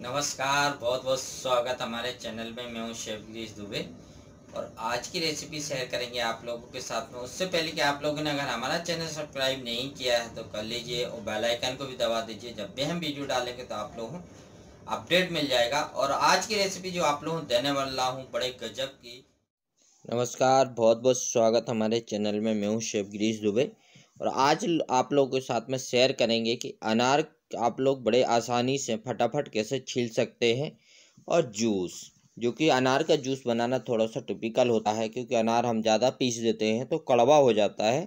नमस्कार बहुत बहुत स्वागत हमारे चैनल में मैं हूँ गिरीश दुबे और आज की रेसिपी शेयर करेंगे आप लोगों के साथ में उससे पहले कि आप लोगों ने अगर हमारा चैनल सब्सक्राइब नहीं किया है तो कर लीजिए और बेल आइकन को भी दबा दीजिए जब भी हम वीडियो डालेंगे तो आप लोगों को अपडेट मिल जाएगा और आज की रेसिपी जो आप लोगों को देने वाला हूँ बड़े गजब की नमस्कार बहुत बहुत स्वागत हमारे चैनल में मैं हूँ गिरीश दुबे और आज आप लोगों के साथ में शेयर करेंगे कि अनार आप लोग बड़े आसानी से फटाफट कैसे छील सकते हैं और जूस जो कि अनार का जूस बनाना थोड़ा सा टिपिकल होता है क्योंकि अनार हम ज़्यादा पीस देते हैं तो कड़वा हो जाता है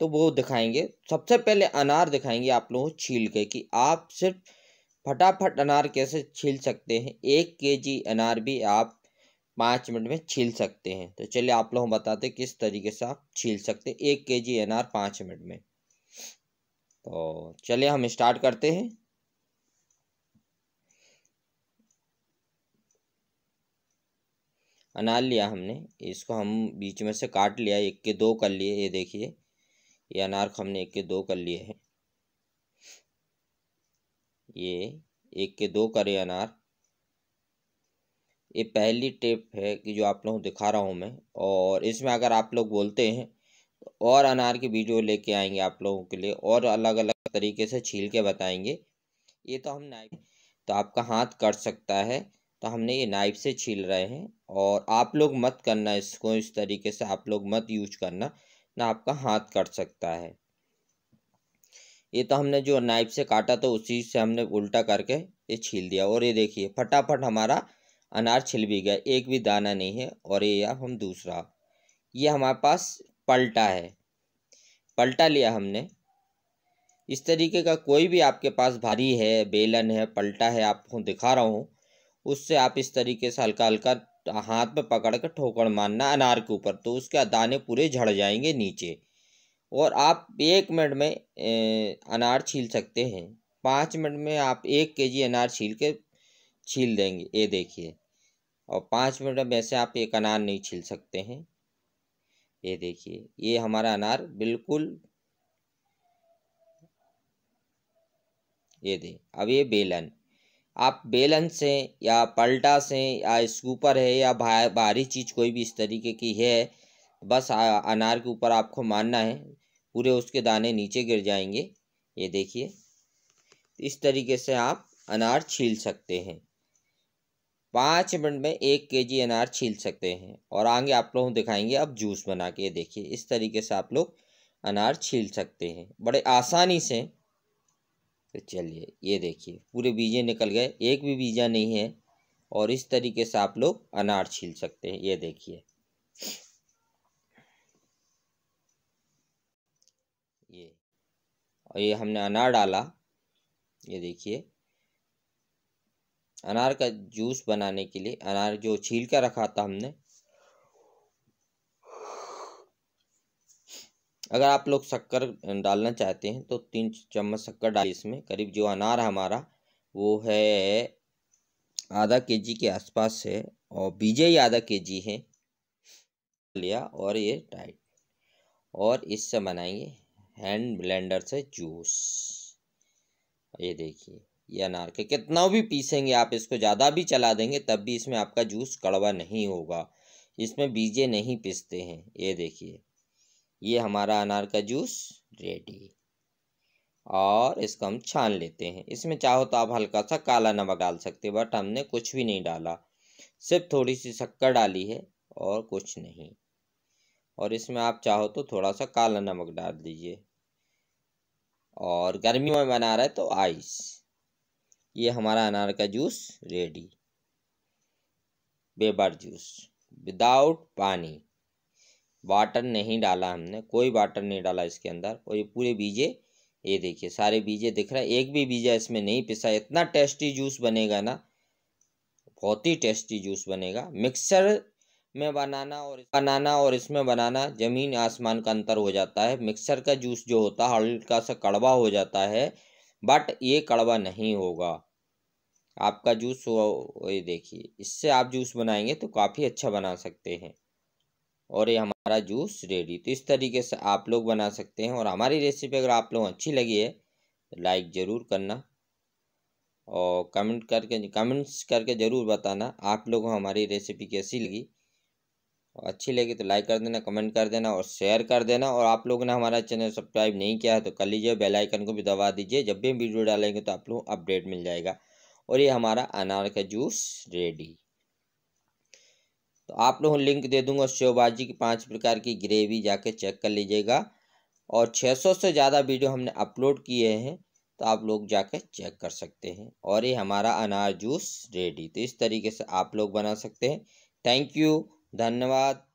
तो वो दिखाएंगे सबसे पहले अनार दिखाएंगे आप लोगों को छील के कि आप सिर्फ फटाफट अनार कैसे छील सकते हैं एक के जी अनार भी आप पाँच मिनट में छील सकते हैं तो चलिए आप लोगों बताते किस तरीके से आप छील सकते हैं एक के जी अनार पाँच मिनट में तो चलिए हम स्टार्ट करते हैं अनार लिया हमने इसको हम बीच में से काट लिया एक के दो कर लिए ये देखिए ये अनार हमने एक के दो कर लिए हैं ये एक के दो करे अनार ये पहली टेप है कि जो आप लोगों को दिखा रहा हूँ मैं और इसमें अगर आप लोग बोलते हैं और अनार के वीडियो लेके आएंगे आप लोगों के लिए और अलग अलग तरीके से छील के बताएंगे ये तो हम नाइफ तो आपका हाथ कट सकता है तो हमने ये नाइफ से छील रहे हैं और आप लोग मत करना इसको इस तरीके से आप लोग मत यूज करना ना आपका हाथ कट सकता है ये तो हमने जो नाइफ से काटा तो उसी से हमने उल्टा करके ये छील दिया और ये देखिए फटाफट हमारा अनार छिल भी गया एक भी दाना नहीं है और ये अब हम दूसरा ये हमारे पास पलटा है पलटा लिया हमने इस तरीके का कोई भी आपके पास भारी है बेलन है पलटा है आपको दिखा रहा हूँ उससे आप इस तरीके से हल्का हल्का हाथ में पकड़ कर ठोकर मारना अनार के ऊपर तो उसके दाने पूरे झड़ जाएंगे नीचे और आप एक मिनट में अनार छील सकते हैं पाँच मिनट में आप एक केजी अनार छील के छील देंगे ये देखिए और पाँच मिनट में वैसे आप एक अनार नहीं छील सकते हैं ये देखिए ये हमारा अनार बिल्कुल ये दे अब ये बेलन आप बेलन से या पलटा से या स्कूपर है या भारी चीज़ कोई भी इस तरीके की है बस अनार के ऊपर आपको मानना है पूरे उसके दाने नीचे गिर जाएंगे ये देखिए इस तरीके से आप अनार छील सकते हैं पाँच मिनट में एक के जी अनार छील सकते हैं और आगे आप को दिखाएंगे अब जूस बना के देखिए इस तरीके से आप लोग अनार छील सकते हैं बड़े आसानी से तो चलिए ये देखिए पूरे बीजे निकल गए एक भी बीजा नहीं है और इस तरीके से आप लोग अनार छील सकते हैं ये देखिए ये और ये हमने अनार डाला ये देखिए अनार का जूस बनाने के लिए अनार जो छील कर रखा था हमने अगर आप लोग शक्कर डालना चाहते हैं तो तीन चम्मच शक्कर डालिए इसमें करीब जो अनार हमारा वो है आधा के जी के आसपास है और बीजे ही आधा के जी है लिया और ये टाइट और इससे बनाएंगे हैंड ब्लेंडर से जूस ये देखिए ये अनार के कितना भी पीसेंगे आप इसको ज़्यादा भी चला देंगे तब भी इसमें आपका जूस कड़वा नहीं होगा इसमें बीजे नहीं पिसते हैं ये देखिए ये हमारा अनार का जूस रेडी और इसको हम छान लेते हैं इसमें चाहो तो आप हल्का सा काला नमक डाल सकते बट हमने कुछ भी नहीं डाला सिर्फ थोड़ी सी शक्कर डाली है और कुछ नहीं और इसमें आप चाहो तो थोड़ा सा काला नमक डाल दीजिए और गर्मी में बना रहा है तो आइस ये हमारा अनार का जूस रेडी बेबार जूस विदाउट पानी वाटर नहीं डाला हमने कोई वाटर नहीं डाला इसके अंदर और ये पूरे बीजे ये देखिए सारे बीजे दिख रहे एक भी बीजा इसमें नहीं पिसा इतना टेस्टी जूस बनेगा ना बहुत ही टेस्टी जूस बनेगा मिक्सर में बनाना और बनाना और इसमें बनाना ज़मीन आसमान का अंतर हो जाता है मिक्सर का जूस जो होता है हल्का सा कड़वा हो जाता है बट ये कड़वा नहीं होगा आपका जूस हो ये देखिए इससे आप जूस बनाएंगे तो काफ़ी अच्छा बना सकते हैं और ये हमारा जूस रेडी तो इस तरीके से आप लोग बना सकते हैं और हमारी रेसिपी अगर आप लोगों अच्छी लगी है तो लाइक ज़रूर करना और कमेंट करके कमेंट्स करके ज़रूर बताना आप लोगों हमारी रेसिपी कैसी लगी अच्छी लगी तो लाइक कर देना कमेंट कर देना और शेयर कर देना और आप लोगों ने हमारा चैनल सब्सक्राइब नहीं किया है तो कर लीजिए बेल आइकन को भी दबा दीजिए जब भी वीडियो डालेंगे तो आप लोग अपडेट मिल जाएगा और ये हमारा अनार का जूस रेडी तो आप लोगों लिंक दे दूंगा शेवबाजी की पाँच प्रकार की ग्रेवी जाके चेक कर लीजिएगा और सौ से ज़्यादा वीडियो हमने अपलोड किए हैं तो आप लोग जाकर चेक कर सकते हैं और ये हमारा अनार जूस रेडी तो इस तरीके से आप लोग बना सकते हैं थैंक यू धन्यवाद